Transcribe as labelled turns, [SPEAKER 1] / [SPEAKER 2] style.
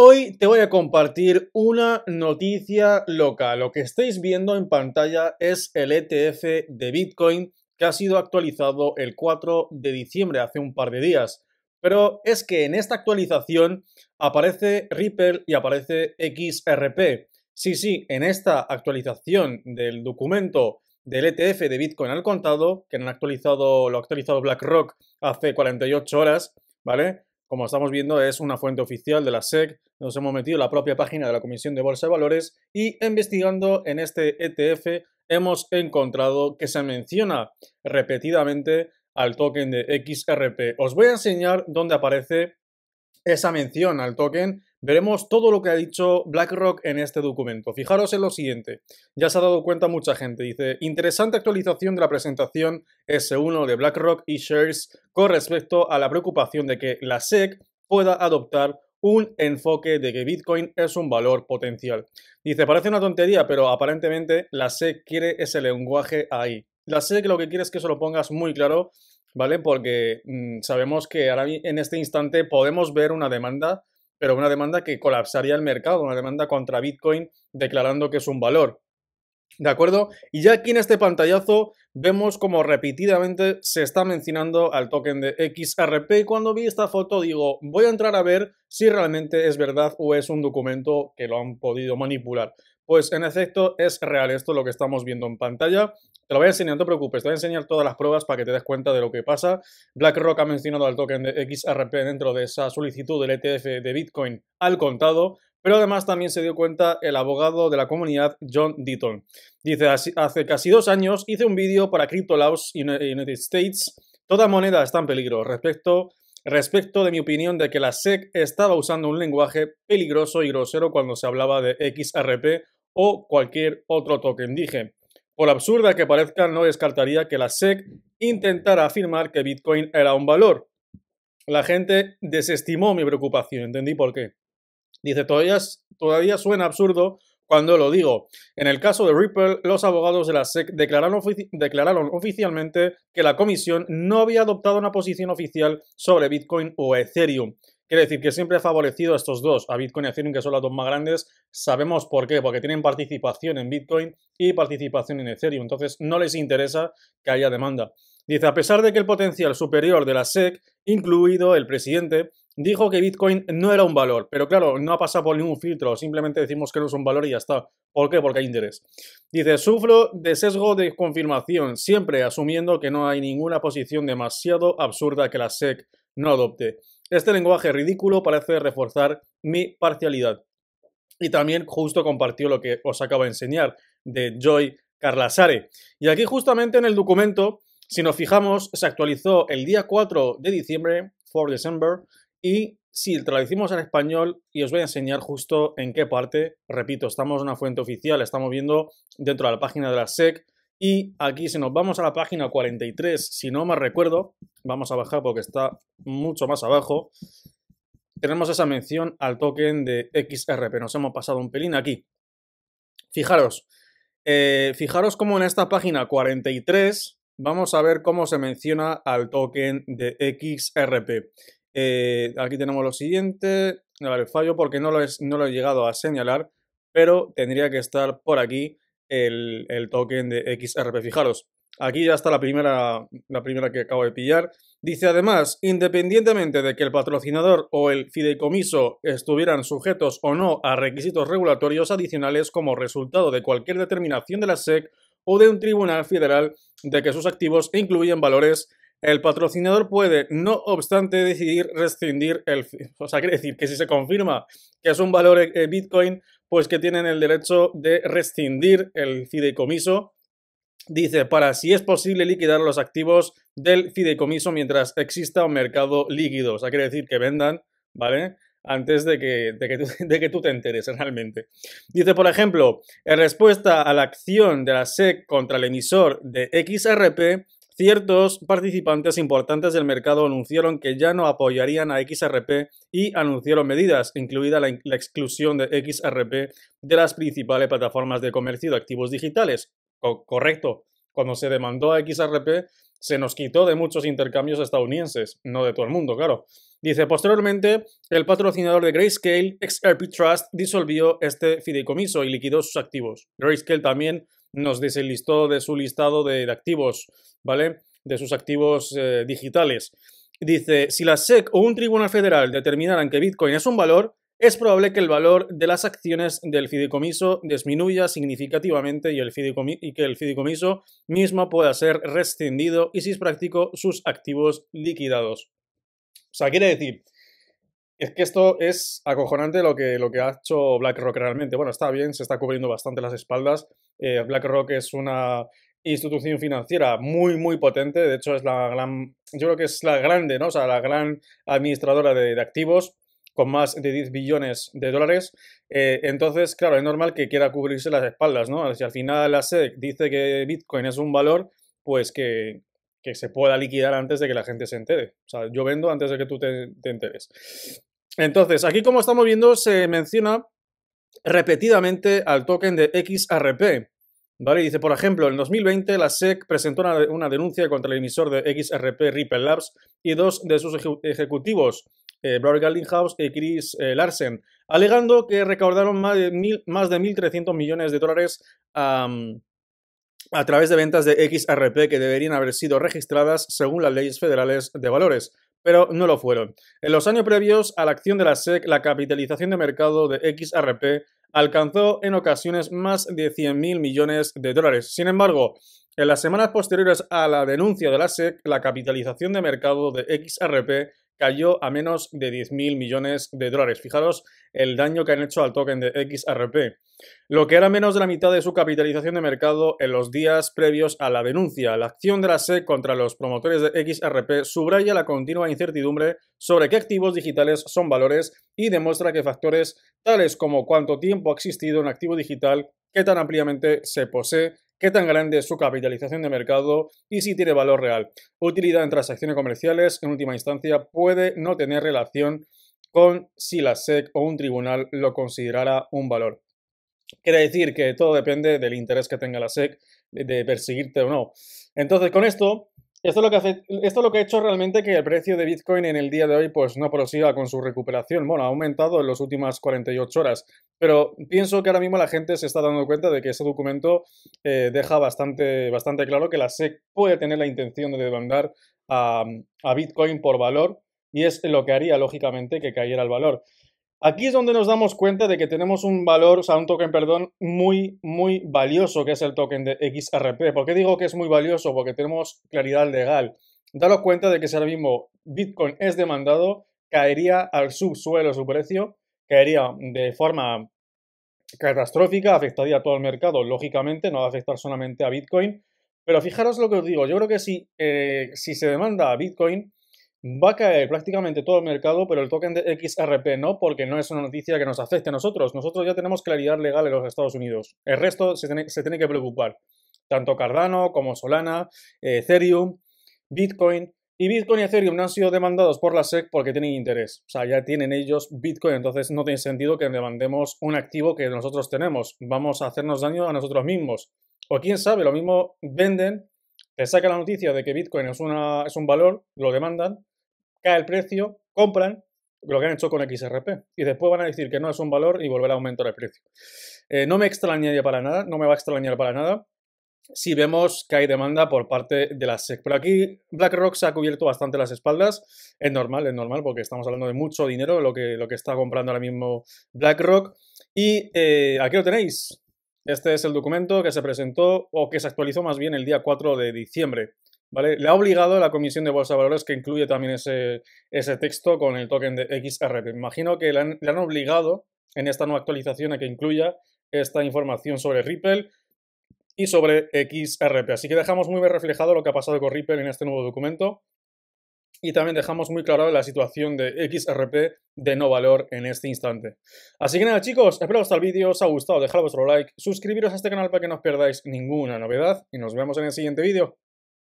[SPEAKER 1] Hoy te voy a compartir una noticia loca. Lo que estáis viendo en pantalla es el ETF de Bitcoin que ha sido actualizado el 4 de diciembre, hace un par de días. Pero es que en esta actualización aparece Ripple y aparece XRP. Sí, sí, en esta actualización del documento del ETF de Bitcoin al contado, que han actualizado, lo ha actualizado BlackRock hace 48 horas, ¿vale? Como estamos viendo, es una fuente oficial de la SEC. Nos hemos metido en la propia página de la Comisión de Bolsa de Valores y investigando en este ETF hemos encontrado que se menciona repetidamente al token de XRP. Os voy a enseñar dónde aparece esa mención al token Veremos todo lo que ha dicho BlackRock en este documento. Fijaros en lo siguiente, ya se ha dado cuenta mucha gente, dice, interesante actualización de la presentación S1 de BlackRock y Shares con respecto a la preocupación de que la SEC pueda adoptar un enfoque de que Bitcoin es un valor potencial. Dice, parece una tontería, pero aparentemente la SEC quiere ese lenguaje ahí. La SEC lo que quiere es que se lo pongas muy claro, ¿vale? Porque mm, sabemos que ahora en este instante podemos ver una demanda pero una demanda que colapsaría el mercado, una demanda contra Bitcoin declarando que es un valor. ¿De acuerdo? Y ya aquí en este pantallazo vemos como repetidamente se está mencionando al token de XRP y cuando vi esta foto digo, voy a entrar a ver si realmente es verdad o es un documento que lo han podido manipular. Pues en efecto es real esto lo que estamos viendo en pantalla. Te lo voy a enseñar, no te preocupes, te voy a enseñar todas las pruebas para que te des cuenta de lo que pasa. BlackRock ha mencionado al token de XRP dentro de esa solicitud del ETF de Bitcoin al contado, pero además también se dio cuenta el abogado de la comunidad John Deaton. Dice, hace casi dos años hice un vídeo para CryptoLabs United States. Toda moneda está en peligro respecto, respecto de mi opinión de que la SEC estaba usando un lenguaje peligroso y grosero cuando se hablaba de XRP o cualquier otro token. Dije, por absurda que parezca, no descartaría que la SEC intentara afirmar que Bitcoin era un valor. La gente desestimó mi preocupación, entendí por qué. Dice, todavía, suena absurdo cuando lo digo. En el caso de Ripple, los abogados de la SEC e declararon, oficialmente que la comisión no había adoptado una posición oficial sobre Bitcoin o Ethereum. Quiere decir que siempre ha favorecido a estos dos, a Bitcoin y a Ethereum, que son las dos más grandes. Sabemos por qué, porque tienen participación en Bitcoin y participación en Ethereum. Entonces no les interesa que haya demanda. Dice, a pesar de que el potencial superior de la SEC, incluido el presidente, dijo que Bitcoin no era un valor, pero claro, no ha pasado por ningún filtro, simplemente decimos que no es un valor y ya está. ¿Por qué? Porque hay interés. Dice, sufro de sesgo de confirmación, siempre asumiendo que no hay ninguna posición demasiado absurda que la SEC no adopte. Este lenguaje ridículo parece reforzar mi parcialidad. Y también justo compartió lo que os acabo de enseñar de Joy Carlasare. Y aquí justamente en el documento, si nos fijamos, se actualizó el día 4 de diciembre, 4 December, y si traducimos al español, y os voy a enseñar justo en qué parte, repito, estamos en una fuente oficial, estamos viendo dentro de la página de la SEC, y aquí si nos vamos a la página 43, si no me recuerdo, vamos a bajar porque está mucho más abajo, tenemos esa mención al token de XRP. Nos hemos pasado un pelín aquí. Fijaros, eh, fijaros cómo en esta página 43 vamos a ver cómo se menciona al token de XRP. Eh, aquí tenemos lo siguiente. A fallo porque no lo he llegado a señalar, pero tendría que estar por aquí el, token de XRP. Fijaros, aquí ya está la primera, la primera que acabo de pillar. Dice además, independientemente de que el patrocinador o el fideicomiso estuvieran sujetos o no a requisitos regulatorios adicionales como resultado de cualquier determinación de la SEC o de un tribunal federal de que sus activos incluyen valores el patrocinador puede, no obstante, decidir rescindir el... O sea, quiere decir que si se confirma que es un valor eh, eh, Bitcoin, pues que tienen el derecho de rescindir el fideicomiso. Dice, para si es posible liquidar los activos del fideicomiso mientras exista un mercado líquido. O sea, quiere decir que vendan, ¿vale? antes de que, de, que tú, de que, tú, te enteres realmente. Dice, por ejemplo, en respuesta a la acción de la SEC contra el emisor de XRP, Ciertos participantes importantes del mercado anunciaron que ya no apoyarían a XRP y anunciaron medidas, incluida la, exclusión de XRP de las principales plataformas de comercio de activos digitales. correcto, cuando se demandó a XRP, se nos quitó de muchos intercambios estadounidenses, no de todo el mundo, claro. Dice, posteriormente, el patrocinador de Grayscale, XRP Trust, disolvió este fideicomiso y liquidó sus activos. Grayscale también nos deslistó de su listado de, activos, ¿vale? De sus activos eh, digitales. Dice, si la SEC o un tribunal federal determinaran que Bitcoin es un valor, es probable que el valor de las acciones del fideicomiso disminuya significativamente y, y, que el fideicomiso mismo pueda ser rescindido y si es práctico sus activos liquidados. O sea, quiere decir es que esto es acojonante lo que, lo que ha hecho BlackRock realmente. Bueno, está bien, se está cubriendo bastante las espaldas. Eh, BlackRock es una institución financiera muy, muy potente. De hecho, es la gran, yo creo que es la grande, ¿no? O sea, la gran administradora de, activos con más de 10 billones de dólares. Eh, entonces, claro, es normal que quiera cubrirse las espaldas, ¿no? Si al final la SEC dice que Bitcoin es un valor, pues que, se pueda liquidar antes de que la gente se entere. O sea, yo vendo antes de que tú te enteres. Entonces, aquí como estamos viendo, se menciona repetidamente al token de XRP. Dice, por ejemplo, en 2020 la SEC presentó una, denuncia contra el emisor de XRP Ripple Labs y dos de sus ejecutivos, eh, Brad y Chris eh, Larsen, alegando que recaudaron más de, mil, 1.300 millones de dólares a través de ventas de XRP que deberían haber sido registradas según las leyes federales de valores pero no lo fueron. En los años previos a la acción de la SEC, la capitalización de mercado de XRP alcanzó en ocasiones más de 100.000 millones de dólares. Sin embargo, en las semanas posteriores a la denuncia de la SEC, la capitalización de mercado de XRP cayó a menos de 10.000 millones de dólares. Fijaros el daño que han hecho al token de XRP, lo que era menos de la mitad de su capitalización de mercado en los días previos a la denuncia. La acción de la SEC contra los promotores de XRP subraya la continua incertidumbre sobre qué activos digitales son valores y demuestra que factores tales como cuánto tiempo ha existido un activo digital, qué tan ampliamente se posee qué tan grande es su capitalización de mercado y si tiene valor real. Utilidad en transacciones comerciales, en última instancia, puede no tener relación con si la SEC o un tribunal lo considerara un valor. Quiere decir que todo depende del interés que tenga la SEC de perseguirte o no. Entonces, con esto esto es, lo que esto lo que ha hecho realmente que el precio de Bitcoin en el día de hoy pues no prosiga con su recuperación. Bueno, ha aumentado en las últimas 48 horas, pero pienso que ahora mismo la gente se está dando cuenta de que ese documento eh, deja bastante, bastante claro que la SEC puede tener la intención de demandar a Bitcoin por valor y es lo que haría lógicamente que cayera el valor. Aquí es donde nos damos cuenta de que tenemos un valor, o sea, un token, perdón, muy, muy valioso, que es el token de XRP. ¿Por qué digo que es muy valioso? Porque tenemos claridad legal. Daros cuenta de que si ahora mismo Bitcoin es demandado, caería al subsuelo su precio, caería de forma catastrófica, afectaría a todo el mercado, lógicamente, no va a afectar solamente a Bitcoin. Pero fijaros lo que os digo, yo creo que si, eh, si se demanda a Bitcoin, va a caer prácticamente todo el mercado, pero el token de XRP no, porque no es una noticia que nos afecte a nosotros. Nosotros ya tenemos claridad legal en los Estados Unidos. El resto se tiene, que preocupar. Tanto Cardano como Solana, Ethereum, Bitcoin. Y Bitcoin y Ethereum no han sido demandados por la SEC porque tienen interés. O sea, ya tienen ellos Bitcoin, entonces no tiene sentido que demandemos un activo que nosotros tenemos. Vamos a hacernos daño a nosotros mismos. O quién sabe, lo mismo venden, te saca la noticia de que Bitcoin es un valor, lo demandan, cae el precio, compran lo que han hecho con XRP y después van a decir que no es un valor y volver a aumentar el precio. Eh, no me extrañaría para nada, no me va a extrañar para nada si vemos que hay demanda por parte de la SEC. Pero aquí BlackRock se ha cubierto bastante las espaldas. Es normal, es normal, porque estamos hablando de mucho dinero, lo que, lo que está comprando ahora mismo BlackRock. Y eh, aquí lo tenéis. Este es el documento que se presentó o que se actualizó más bien el día 4 de diciembre. Le ha obligado a la Comisión de Bolsa de Valores que incluye también ese, texto con el token de XRP. imagino que le han, obligado en esta nueva actualización a que incluya esta información sobre Ripple y sobre XRP. Así que dejamos muy bien reflejado lo que ha pasado con Ripple en este nuevo documento y también dejamos muy claro la situación de XRP de no valor en este instante. Así que nada chicos, espero que hasta el vídeo os ha gustado, dejad vuestro like, suscribiros a este canal para que no os perdáis ninguna novedad y nos vemos en el siguiente vídeo.